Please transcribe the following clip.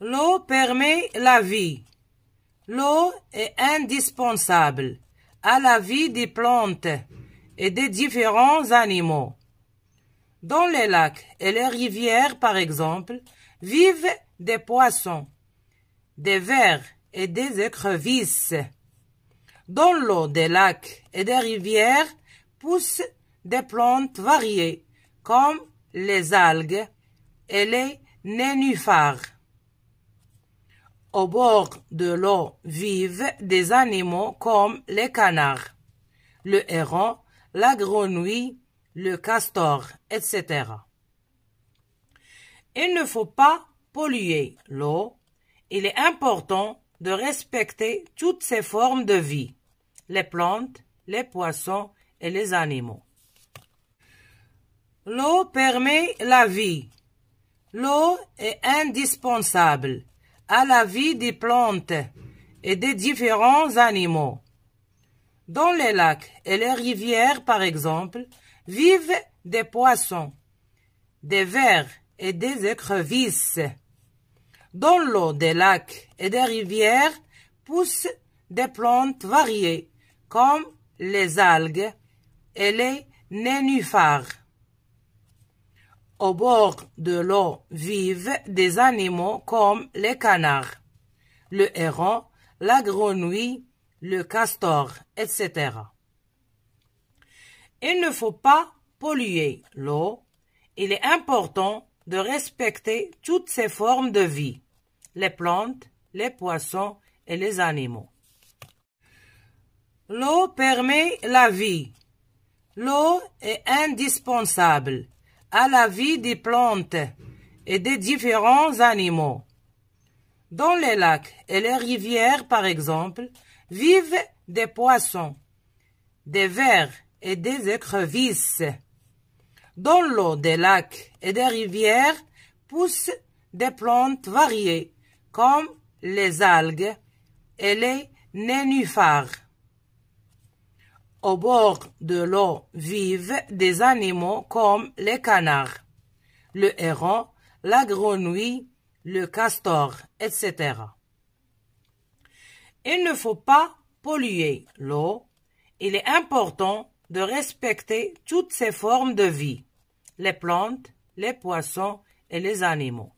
L'eau permet la vie. L'eau est indispensable à la vie des plantes et des différents animaux. Dans les lacs et les rivières, par exemple, vivent des poissons, des vers et des écrevisses. Dans l'eau des lacs et des rivières poussent des plantes variées, comme les algues et les nénuphars. Au bord de l'eau vivent des animaux comme les canards, le héron, la grenouille, le castor, etc. Il ne faut pas polluer l'eau. Il est important de respecter toutes ces formes de vie, les plantes, les poissons et les animaux. L'eau permet la vie. L'eau est indispensable à la vie des plantes et des différents animaux. Dans les lacs et les rivières, par exemple, vivent des poissons, des vers et des écrevisses. Dans l'eau des lacs et des rivières poussent des plantes variées, comme les algues et les nénuphars au bord de l'eau vivent des animaux comme les canards, le héron, la grenouille, le castor, etc. Il ne faut pas polluer l'eau. Il est important de respecter toutes ces formes de vie, les plantes, les poissons et les animaux. L'eau permet la vie. L'eau est indispensable à la vie des plantes et des différents animaux. Dans les lacs et les rivières, par exemple, vivent des poissons, des vers et des écrevisses. Dans l'eau des lacs et des rivières poussent des plantes variées, comme les algues et les nénuphars. Au bord de l'eau vivent des animaux comme les canards, le héron, la grenouille, le castor, etc. Il ne faut pas polluer l'eau. Il est important de respecter toutes ces formes de vie, les plantes, les poissons et les animaux.